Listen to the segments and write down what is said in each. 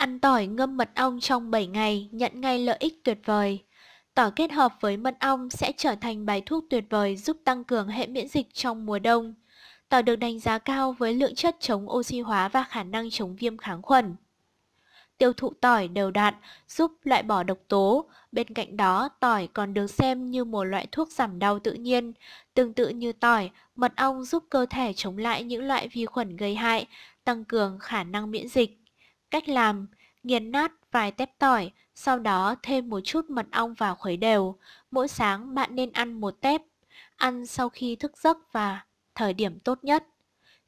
Ăn tỏi ngâm mật ong trong 7 ngày nhận ngay lợi ích tuyệt vời. Tỏi kết hợp với mật ong sẽ trở thành bài thuốc tuyệt vời giúp tăng cường hệ miễn dịch trong mùa đông. Tỏi được đánh giá cao với lượng chất chống oxy hóa và khả năng chống viêm kháng khuẩn. Tiêu thụ tỏi đều đạn giúp loại bỏ độc tố, bên cạnh đó tỏi còn được xem như một loại thuốc giảm đau tự nhiên. Tương tự như tỏi, mật ong giúp cơ thể chống lại những loại vi khuẩn gây hại, tăng cường khả năng miễn dịch. Cách làm, nghiền nát vài tép tỏi, sau đó thêm một chút mật ong vào khuấy đều. Mỗi sáng bạn nên ăn một tép, ăn sau khi thức giấc và thời điểm tốt nhất.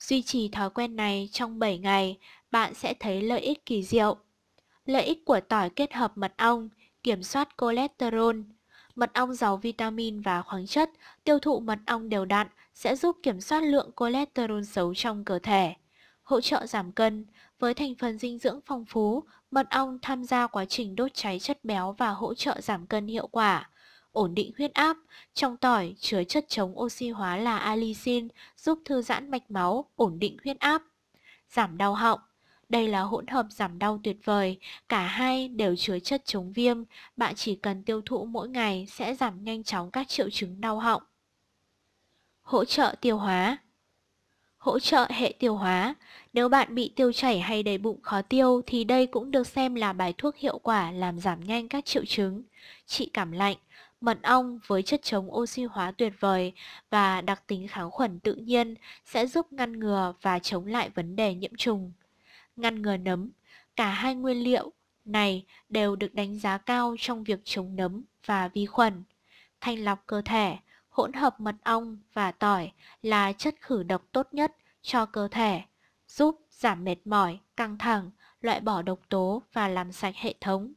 Duy trì thói quen này trong 7 ngày, bạn sẽ thấy lợi ích kỳ diệu. Lợi ích của tỏi kết hợp mật ong, kiểm soát cholesterol. Mật ong giàu vitamin và khoáng chất, tiêu thụ mật ong đều đặn sẽ giúp kiểm soát lượng cholesterol xấu trong cơ thể hỗ trợ giảm cân. Với thành phần dinh dưỡng phong phú, mật ong tham gia quá trình đốt cháy chất béo và hỗ trợ giảm cân hiệu quả. Ổn định huyết áp, trong tỏi chứa chất chống oxy hóa là allicin, giúp thư giãn mạch máu, ổn định huyết áp. Giảm đau họng, đây là hỗn hợp giảm đau tuyệt vời, cả hai đều chứa chất chống viêm, bạn chỉ cần tiêu thụ mỗi ngày sẽ giảm nhanh chóng các triệu chứng đau họng. Hỗ trợ tiêu hóa hỗ trợ hệ tiêu hóa. Nếu bạn bị tiêu chảy hay đầy bụng khó tiêu thì đây cũng được xem là bài thuốc hiệu quả làm giảm nhanh các triệu chứng. Trị cảm lạnh, mật ong với chất chống oxy hóa tuyệt vời và đặc tính kháng khuẩn tự nhiên sẽ giúp ngăn ngừa và chống lại vấn đề nhiễm trùng. Ngăn ngừa nấm, cả hai nguyên liệu này đều được đánh giá cao trong việc chống nấm và vi khuẩn. Thanh lọc cơ thể, hỗn hợp mật ong và tỏi là chất khử độc tốt nhất cho cơ thể, giúp giảm mệt mỏi, căng thẳng, loại bỏ độc tố và làm sạch hệ thống.